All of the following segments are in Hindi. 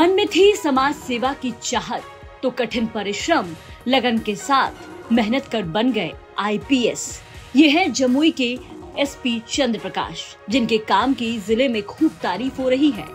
मन में थी समाज सेवा की चाहत तो कठिन परिश्रम लगन के साथ मेहनत कर बन गए आईपीएस ये है जमुई के एसपी चंद्र प्रकाश जिनके काम की जिले में खूब तारीफ हो रही है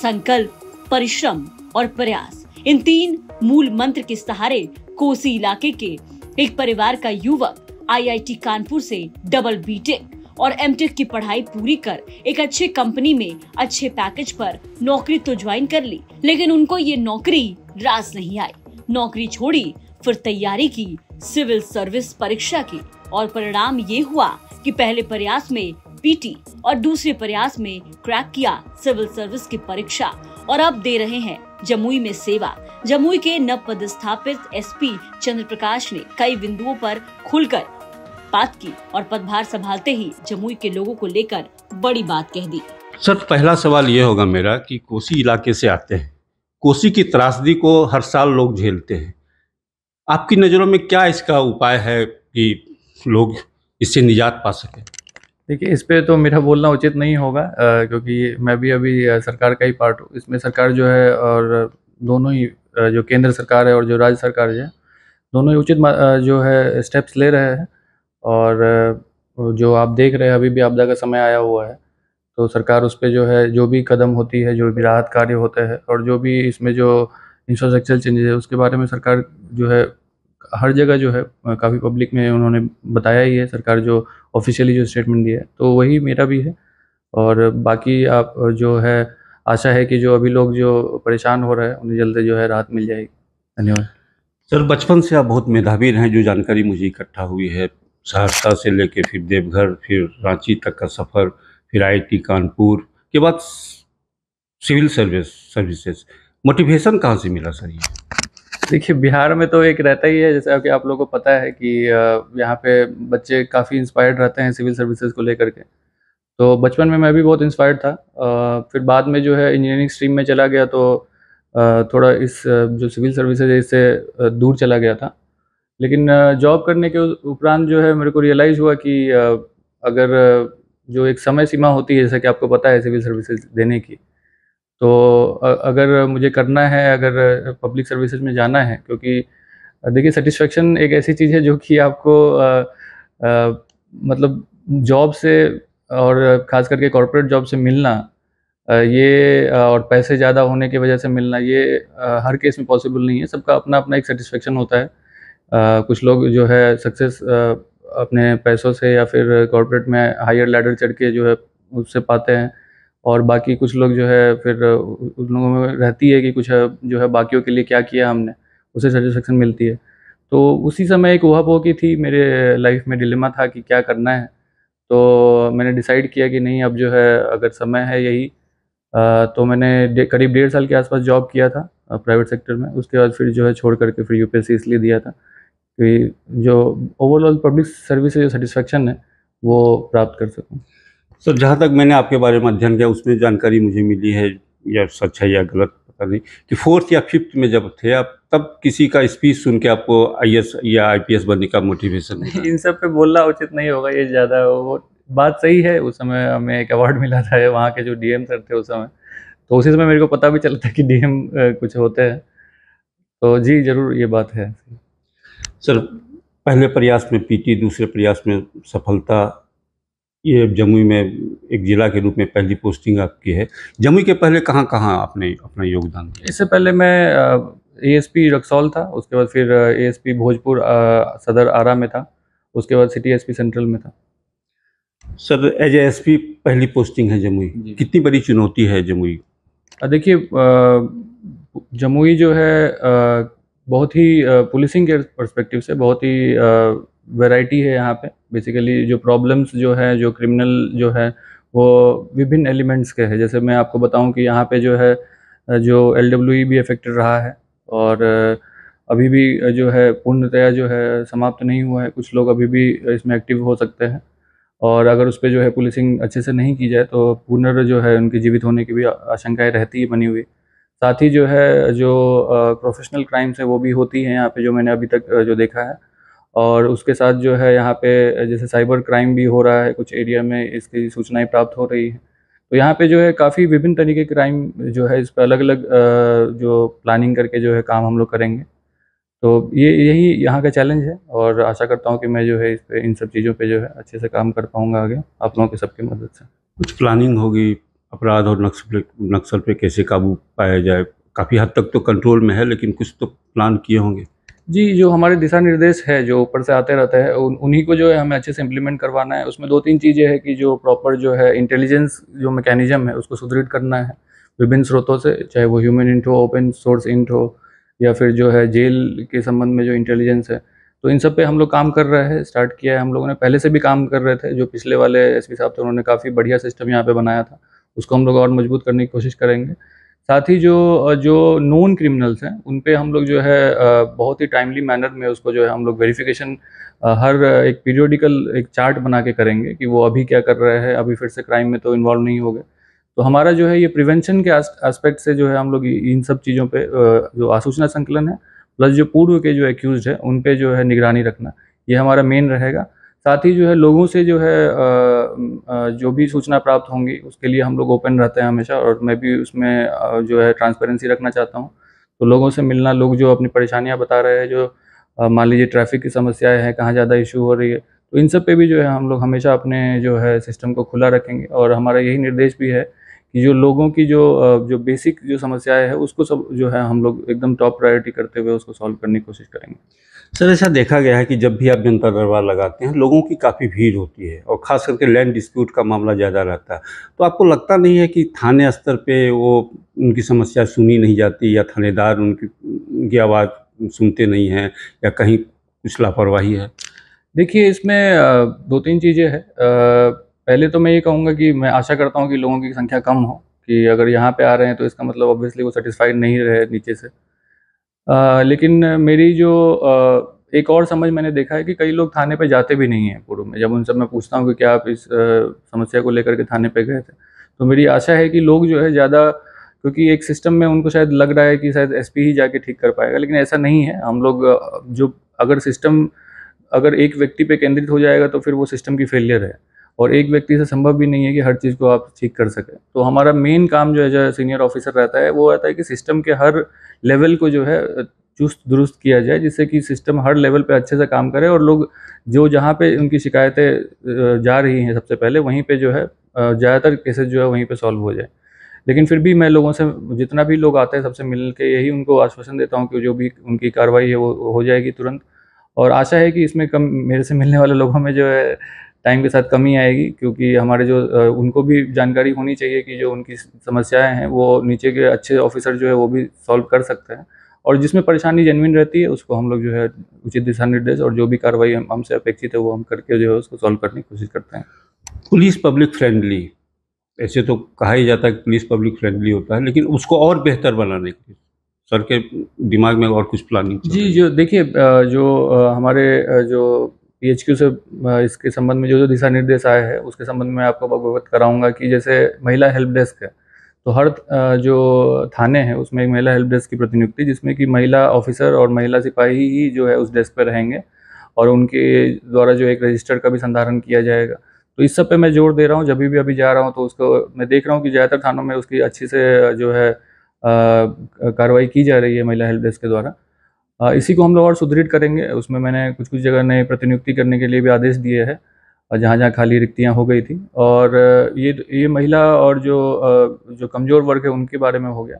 संकल्प परिश्रम और प्रयास इन तीन मूल मंत्र के सहारे कोसी इलाके के एक परिवार का युवक आईआईटी कानपुर से डबल बीटेक और एम की पढ़ाई पूरी कर एक अच्छे कंपनी में अच्छे पैकेज पर नौकरी तो ज्वाइन कर ली लेकिन उनको ये नौकरी रास नहीं आई नौकरी छोड़ी फिर तैयारी की सिविल सर्विस परीक्षा की और परिणाम ये हुआ कि पहले प्रयास में पीटी और दूसरे प्रयास में क्रैक किया सिविल सर्विस की परीक्षा और अब दे रहे हैं जमुई में सेवा जमुई के नव पदस्थापित एसपी चंद्र प्रकाश ने कई बिंदुओं पर खुलकर बात की और पदभार संभालते ही जमुई के लोगों को लेकर बड़ी बात कह दी सर पहला सवाल ये होगा मेरा कि कोसी इलाके से आते हैं कोसी की त्रासदी को हर साल लोग झेलते हैं आपकी नज़रों में क्या इसका उपाय है कि लोग इससे निजात पा सकें देखिए इस पर तो मेरा बोलना उचित नहीं होगा आ, क्योंकि मैं भी अभी सरकार का ही पार्ट हूँ इसमें सरकार जो है और दोनों ही जो केंद्र सरकार है और जो राज्य सरकार है दोनों ही उचित जो है स्टेप्स ले रहे हैं और जो आप देख रहे हैं अभी भी आपदा का समय आया हुआ है तो सरकार उस पर जो है जो भी कदम होती है जो भी राहत कार्य होते हैं और जो भी इसमें जो इंफ्रास्ट्रक्चर चेंजेज है उसके बारे में सरकार जो है हर जगह जो है काफ़ी पब्लिक में उन्होंने बताया ही है सरकार जो ऑफिशियली जो स्टेटमेंट दिया है तो वही मेरा भी है और बाकी आप जो है आशा है कि जो अभी लोग जो परेशान हो रहे हैं उन्हें जल्द जो है राहत मिल जाएगी धन्यवाद सर बचपन से आप बहुत मेधावी रहे जो जानकारी मुझे इकट्ठा हुई है सहरसा से लेके फिर देवघर फिर रांची तक का सफ़र फिर आईआईटी कानपुर के बाद सिविल सर्विस सर्विसेज मोटिवेशन कहाँ से मिला सर ये देखिए बिहार में तो एक रहता ही है जैसे कि आप लोगों को पता है कि यहाँ पे बच्चे काफ़ी इंस्पायर्ड रहते हैं सिविल सर्विसेज को लेकर के तो बचपन में मैं भी बहुत इंस्पायर्ड था फिर बाद में जो है इंजीनियरिंग स्ट्रीम में चला गया तो थोड़ा इस जो सिविल सर्विसेज है इससे दूर चला गया था लेकिन जॉब करने के उपरांत जो है मेरे को रियलाइज़ हुआ कि अगर जो एक समय सीमा होती है जैसा कि आपको पता है सिविल सर्विसेज देने की तो अगर मुझे करना है अगर पब्लिक सर्विसेज में जाना है क्योंकि देखिए सेटिस्फेक्शन एक ऐसी चीज़ है जो कि आपको आ, आ, मतलब जॉब से और ख़ास करके कॉरपोरेट जॉब से मिलना ये और पैसे ज़्यादा होने की वजह से मिलना ये हर केस में पॉसिबल नहीं है सबका अपना अपना एक सेटिस्फेक्शन होता है कुछ लोग जो है सक्सेस अपने पैसों से या फिर कॉरपोरेट में हायर लैडर चढ़ के जो है उससे पाते हैं और बाकी कुछ लोग जो है फिर उन लोगों में रहती है कि कुछ है, जो है बाकियों के लिए क्या किया हमने उसे सेटिस्फेक्शन मिलती है तो उसी समय एक वहा की थी मेरे लाइफ में डिलेमा था कि क्या करना है तो मैंने डिसाइड किया कि नहीं अब जो है अगर समय है यही तो मैंने करीब डेढ़ साल के आसपास जॉब किया था प्राइवेट सेक्टर में उसके बाद फिर जो है छोड़ करके फिर यू इसलिए दिया था कि जो ओवरऑल पब्लिक सर्विस से जो सेटिस्फेक्शन है वो प्राप्त कर सकूँ सर so, जहाँ तक मैंने आपके बारे में अध्ययन किया उसमें जानकारी मुझे मिली है या सच है या गलत पता नहीं कि फोर्थ या फिफ्थ में जब थे आप तब किसी का स्पीच सुन के आपको आई या आई बनने का मोटिवेशन इन सब पे बोलना उचित नहीं होगा ये ज़्यादा वो बात सही है उस समय हमें एक अवार्ड मिला था वहाँ के जो डीएम सर थे उस समय तो उसी समय मेरे को पता भी चला था कि डीएम कुछ होते हैं तो जी ज़रूर ये बात है सर पहले प्रयास में पीटी दूसरे प्रयास में सफलता ये जमुई में एक ज़िला के रूप में पहली पोस्टिंग आपकी है जमुई के पहले कहाँ कहाँ आपने अपना योगदान दिया इससे पहले मैं एएसपी रक्सौल था उसके बाद फिर एएसपी भोजपुर आ, सदर आरा में था उसके बाद सिटी एसपी सेंट्रल में था सर एज एस पी पहली पोस्टिंग है जमुई कितनी बड़ी चुनौती है जमुई देखिए जमुई जो है आ, बहुत ही पुलिसिंग के परस्पेक्टिव से बहुत ही वैरायटी है यहाँ पे बेसिकली जो प्रॉब्लम्स जो है जो क्रिमिनल जो है वो विभिन्न एलिमेंट्स के हैं जैसे मैं आपको बताऊं कि यहाँ पे जो है जो एल e भी अफेक्टेड रहा है और अभी भी जो है पूर्णतया जो है समाप्त नहीं हुआ है कुछ लोग अभी भी इसमें एक्टिव हो सकते हैं और अगर उस पर जो है पुलिसिंग अच्छे से नहीं की जाए तो पुनर् जो है उनके जीवित होने की भी आशंकाएँ रहती ही बनी हुई साथ ही जो है जो प्रोफेशनल क्राइम्स हैं वो भी होती हैं यहाँ पे जो मैंने अभी तक जो देखा है और उसके साथ जो है यहाँ पे जैसे साइबर क्राइम भी हो रहा है कुछ एरिया में इसकी सूचनाएं प्राप्त हो रही हैं तो यहाँ पे जो है काफ़ी विभिन्न तरीके के क्राइम जो है इस पर अलग अलग जो प्लानिंग करके जो है काम हम लोग करेंगे तो ये यही यहाँ का चैलेंज है और आशा करता हूँ कि मैं जो है इस पर इन सब चीज़ों पर जो है अच्छे से काम कर पाऊँगा आगे आप लोगों के सबकी मदद से कुछ प्लानिंग होगी अपराध और नक्सल नक्सल पे कैसे काबू पाया जाए काफ़ी हद तक तो कंट्रोल में है लेकिन कुछ तो प्लान किए होंगे जी जो हमारे दिशा निर्देश है जो ऊपर से आते रहते हैं उन उन्हीं को जो है हमें अच्छे से इम्प्लीमेंट करवाना है उसमें दो तीन चीज़ें हैं कि जो प्रॉपर जो है इंटेलिजेंस जो मैकेनिज्म है उसको सुदृढ़ करना है विभिन्न स्रोतों से चाहे वो ह्यूमन इंट हो ओपन सोर्स इंट हो या फिर जो है जेल के संबंध में जो इंटेलिजेंस है तो इन सब पे हम लोग काम कर रहे हैं स्टार्ट किया है हम लोगों ने पहले से भी काम कर रहे थे जो पिछले वाले एस साहब थे उन्होंने काफ़ी बढ़िया सिस्टम यहाँ पर बनाया था उसको हम लोग और मजबूत करने की कोशिश करेंगे साथ ही जो जो नॉन क्रिमिनल्स हैं उन पे हम लोग जो है बहुत ही टाइमली मैनर में उसको जो है हम लोग वेरिफिकेशन हर एक पीरियोडिकल एक चार्ट बना के करेंगे कि वो अभी क्या कर रहे हैं अभी फिर से क्राइम में तो इन्वॉल्व नहीं हो गए तो हमारा जो है ये प्रिवेंशन के एस्पेक्ट से जो है हम लोग इन सब चीज़ों पर जो आसूचना संकलन है प्लस जो पूर्व के जो एक्यूज है उन पर जो है निगरानी रखना ये हमारा मेन रहेगा साथ ही जो है लोगों से जो है जो भी सूचना प्राप्त होंगी उसके लिए हम लोग ओपन रहते हैं हमेशा और मैं भी उसमें जो है ट्रांसपेरेंसी रखना चाहता हूँ तो लोगों से मिलना लोग जो अपनी परेशानियाँ बता रहे हैं जो मान लीजिए ट्रैफिक की समस्याएं हैं कहाँ ज़्यादा इशू हो रही है तो इन सब पे भी जो है हम लोग हमेशा अपने जो है सिस्टम को खुला रखेंगे और हमारा यही निर्देश भी है कि जो लोगों की जो जो बेसिक जो समस्याएं है उसको सब जो है हम लोग एकदम टॉप प्रायोरिटी करते हुए उसको सॉल्व करने की कोशिश करेंगे सर ऐसा देखा गया है कि जब भी आप जनता दरबार लगाते हैं लोगों की काफ़ी भीड़ होती है और ख़ास करके लैंड डिस्प्यूट का मामला ज़्यादा रहता है तो आपको लगता नहीं है कि थाने स्तर पे वो उनकी समस्या सुनी नहीं जाती या थानेदार उनकी उनकी आवाज़ सुनते नहीं हैं या कहीं कुछ लापरवाही है देखिए इसमें दो तीन चीज़ें हैं पहले तो मैं ये कहूँगा कि मैं आशा करता हूँ कि लोगों की संख्या कम हो कि अगर यहाँ पे आ रहे हैं तो इसका मतलब ऑब्वियसली वो सेटिस्फाइड नहीं रहे नीचे से आ, लेकिन मेरी जो आ, एक और समझ मैंने देखा है कि कई लोग थाने पे जाते भी नहीं हैं पूर्व में जब उन सब मैं पूछता हूँ कि क्या आप इस आ, समस्या को लेकर के थाने पे गए थे तो मेरी आशा है कि लोग जो है ज़्यादा क्योंकि एक सिस्टम में उनको शायद लग रहा है कि शायद एस ही जाके ठीक कर पाएगा लेकिन ऐसा नहीं है हम लोग जो अगर सिस्टम अगर एक व्यक्ति पे केंद्रित हो जाएगा तो फिर वो सिस्टम की फेलियर है और एक व्यक्ति से संभव भी नहीं है कि हर चीज़ को आप ठीक कर सकें तो हमारा मेन काम जो है जो सीनियर ऑफिसर रहता है वो रहता है कि सिस्टम के हर लेवल को जो है चुस्त दुरुस्त किया जाए जिससे कि सिस्टम हर लेवल पे अच्छे से काम करे और लोग जो जहाँ पे उनकी शिकायतें जा रही हैं सबसे पहले वहीं पे जो है ज़्यादातर केसेस जो है वहीं पे सॉल्व हो जाए लेकिन फिर भी मैं लोगों से जितना भी लोग आते हैं सबसे मिल के यही उनको आश्वासन देता हूँ कि जो भी उनकी कार्रवाई है वो हो जाएगी तुरंत और आशा है कि इसमें कम मेरे से मिलने वाले लोगों में जो है टाइम के साथ कमी आएगी क्योंकि हमारे जो उनको भी जानकारी होनी चाहिए कि जो उनकी समस्याएं हैं वो नीचे के अच्छे ऑफिसर जो है वो भी सॉल्व कर सकते हैं और जिसमें परेशानी जेनविन रहती है उसको हम लोग जो है उचित दिशा निर्देश और जो भी कार्रवाई हम, हमसे अपेक्षित है वो हम करके जो है उसको सॉल्व करने की कोशिश करते हैं पुलिस पब्लिक फ्रेंडली ऐसे तो कहा ही जाता है कि पुलिस पब्लिक फ्रेंडली होता है लेकिन उसको और बेहतर बनाने के लिए सर के दिमाग में और कुछ प्लानिंग जी जो देखिए जो हमारे जो पीएचक्यू से इसके संबंध में जो जो दिशा निर्देश आए हैं उसके संबंध में आपको अवगत कराऊंगा कि जैसे महिला हेल्प डेस्क है तो हर जो थाने हैं उसमें एक महिला हेल्प डेस्क की प्रतिनियुक्ति जिसमें कि महिला ऑफिसर और महिला सिपाही ही जो है उस डेस्क पर रहेंगे और उनके द्वारा जो एक रजिस्टर का भी संधारण किया जाएगा तो इस सब पे मैं जोर दे रहा हूँ जब भी अभी जा रहा हूँ तो उसको मैं देख रहा हूँ कि ज़्यादातर थानों में उसकी अच्छी से जो है कार्रवाई की जा रही है महिला हेल्प डेस्क के द्वारा इसी को हम लोग और सुदृढ़ करेंगे उसमें मैंने कुछ कुछ जगह नए प्रतिनियुक्ति करने के लिए भी आदेश दिए हैं जहाँ जहाँ खाली रिक्तियाँ हो गई थी और ये ये महिला और जो जो कमज़ोर वर्ग है उनके बारे में हो गया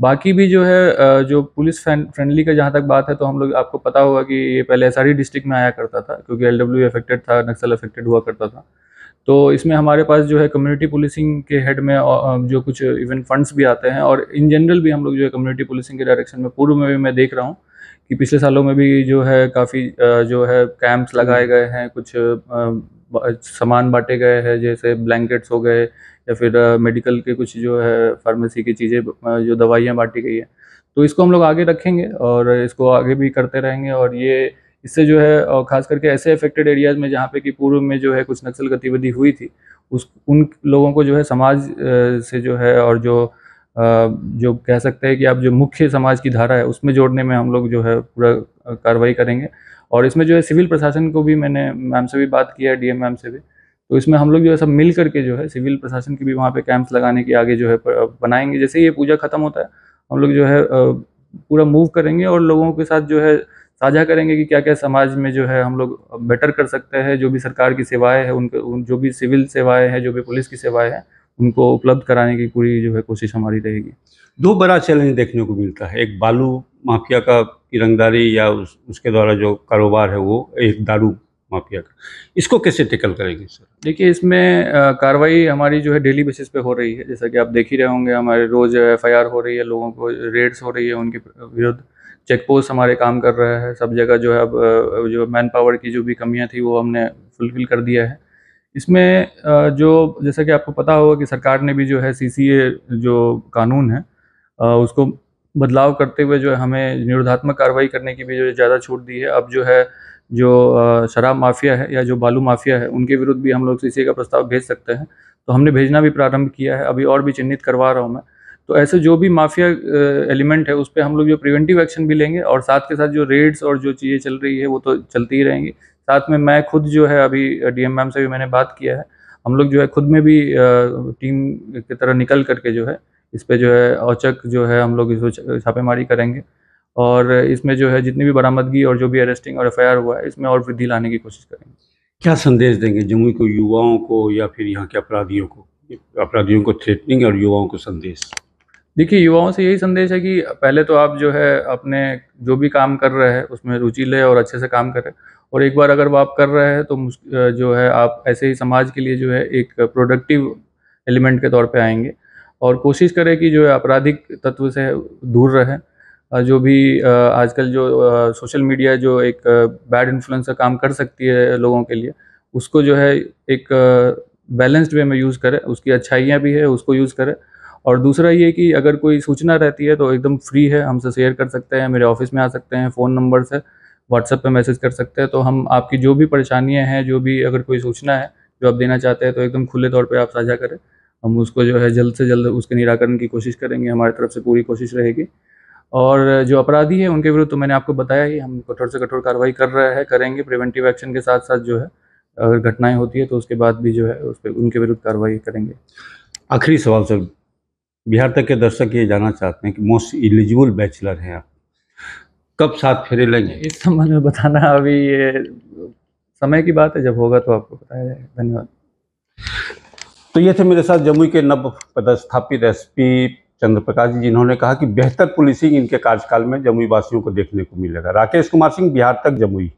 बाकी भी जो है जो पुलिस फ्रेंडली का जहाँ तक बात है तो हम लोग आपको पता होगा कि ये पहले एस डिस्ट्रिक्ट में आया करता था क्योंकि एल अफेक्टेड था नक्सल अफेक्टेड हुआ करता था तो इसमें हमारे पास जो है कम्युनिटी पुलिसिंग के हेड में जो कुछ इवन फंड्स भी आते हैं और इन जनरल भी हम लोग जो है कम्युनिटी पुलिसिंग के डायरेक्शन में पूर्व में भी मैं देख रहा हूँ कि पिछले सालों में भी जो है काफ़ी जो है कैंप्स हम्म। लगाए गए हैं कुछ सामान बांटे गए हैं जैसे ब्लैंकेट्स हो गए या फिर मेडिकल के कुछ जो है फार्मेसी की चीज़ें जो दवाइयाँ बांटी गई हैं तो इसको हम लोग आगे रखेंगे और इसको आगे भी करते रहेंगे और ये इससे जो है और खास करके ऐसे अफेक्टेड एरियाज़ में जहाँ पे कि पूर्व में जो है कुछ नक्सल गतिविधि हुई थी उस उन लोगों को जो है समाज से जो है और जो जो कह सकते हैं कि आप जो मुख्य समाज की धारा है उसमें जोड़ने में हम लोग जो है पूरा कार्रवाई करेंगे और इसमें जो है सिविल प्रशासन को भी मैंने मैम से भी बात किया है डी मैम से भी तो इसमें हम लोग जो है सब मिल करके जो है सिविल प्रशासन की भी वहाँ पे कैंप्स लगाने के आगे जो है बनाएंगे जैसे ये पूजा खत्म होता है हम लोग जो है पूरा मूव करेंगे और लोगों के साथ जो है साझा करेंगे कि क्या क्या समाज में जो है हम लोग बेटर कर सकते हैं जो भी सरकार की सेवाएं हैं उनके उन, जो भी सिविल सेवाएं हैं जो भी पुलिस की सेवाएं हैं उनको उपलब्ध कराने की पूरी जो है कोशिश हमारी रहेगी दो बड़ा चैलेंज देखने को मिलता है एक बालू माफिया का किरंगदारी रंगदारी या उस, उसके द्वारा जो कारोबार है वो एक दारू माफिया का इसको कैसे टिकल करेंगे सर देखिए इसमें कार्रवाई हमारी जो है डेली बेसिस पे हो रही है जैसा कि आप देख ही रहे होंगे हमारे रोज़ एफ हो रही है लोगों को रेड्स हो रही है उनके विरुद्ध चेक पोस्ट हमारे काम कर रहा है सब जगह जो है अब जो मैन पावर की जो भी कमियां थी वो हमने फुलफिल कर दिया है इसमें जो जैसा कि आपको पता होगा कि सरकार ने भी जो है सी जो कानून है उसको बदलाव करते हुए जो है हमें निरोधात्मक कार्रवाई करने की भी जो ज़्यादा छूट दी है अब जो है जो शराब माफिया है या जो बालू माफिया है उनके विरुद्ध भी हम लोग सी का प्रस्ताव भेज सकते हैं तो हमने भेजना भी प्रारंभ किया है अभी और भी चिन्हित करवा रहा हूँ मैं तो ऐसे जो भी माफिया एलिमेंट है उस पर हम लोग जो प्रिवेंटिव एक्शन भी लेंगे और साथ के साथ जो रेड्स और जो चीज़ें चल रही है वो तो चलती ही रहेंगी साथ में मैं खुद जो है अभी डीएम मैम से भी मैंने बात किया है हम लोग जो है खुद में भी टीम की तरह निकल करके जो है इस पर जो है औचक जो है हम लोग इसको छापेमारी करेंगे और इसमें जो है जितनी भी बरामदगी और जो भी अरेस्टिंग और एफ हुआ है इसमें और वृद्धि लाने की कोशिश करेंगे क्या संदेश देंगे जमुई को युवाओं को या फिर यहाँ के अपराधियों को अपराधियों को थ्रेटनिंग और युवाओं को संदेश देखिए युवाओं से यही संदेश है कि पहले तो आप जो है अपने जो भी काम कर रहे हैं उसमें रुचि लें और अच्छे से काम करें और एक बार अगर वो आप कर रहे हैं तो जो है आप ऐसे ही समाज के लिए जो है एक प्रोडक्टिव एलिमेंट के तौर पे आएंगे और कोशिश करें कि जो है आपराधिक तत्व से दूर रहें जो भी आजकल जो सोशल मीडिया जो एक बैड इन्फ्लुएंस का काम कर सकती है लोगों के लिए उसको जो है एक बैलेंस्ड वे में यूज़ करें उसकी अच्छाइयाँ भी है उसको यूज़ करें और दूसरा ये कि अगर कोई सूचना रहती है तो एकदम फ्री है हमसे शेयर कर सकते हैं मेरे ऑफिस में आ सकते हैं फ़ोन नंबर से व्हाट्सएप पे मैसेज कर सकते हैं तो हम आपकी जो भी परेशानियां हैं जो भी अगर कोई सूचना है जो आप देना चाहते हैं तो एकदम खुले तौर पर आप साझा करें हम उसको जो है जल्द से जल्द उसके निराकरण की कोशिश करेंगे हमारी तरफ से पूरी कोशिश रहेगी और जो अपराधी है उनके विरुद्ध तो मैंने आपको बताया ही हम कठोर से कठोर कार्रवाई कर रहे हैं करेंगे प्रिवेंटिव एक्शन के साथ साथ जो है अगर घटनाएं होती है तो उसके बाद भी जो है उस पर उनके विरुद्ध कार्रवाई करेंगे आखिरी सवाल सर बिहार तक के दर्शक ये जानना चाहते हैं कि मोस्ट एलिजिबल बैचलर हैं आप कब साथ फेरे लेंगे इस संबंध में बताना अभी ये समय की बात है जब होगा तो आपको बताया जाएगा धन्यवाद तो ये थे मेरे साथ जमुई के नव पदस्थापित एस चंद्र प्रकाश जी जिन्होंने कहा कि बेहतर पुलिसिंग इनके कार्यकाल में जमुई वासियों को देखने को मिलेगा राकेश कुमार सिंह बिहार तक जमुई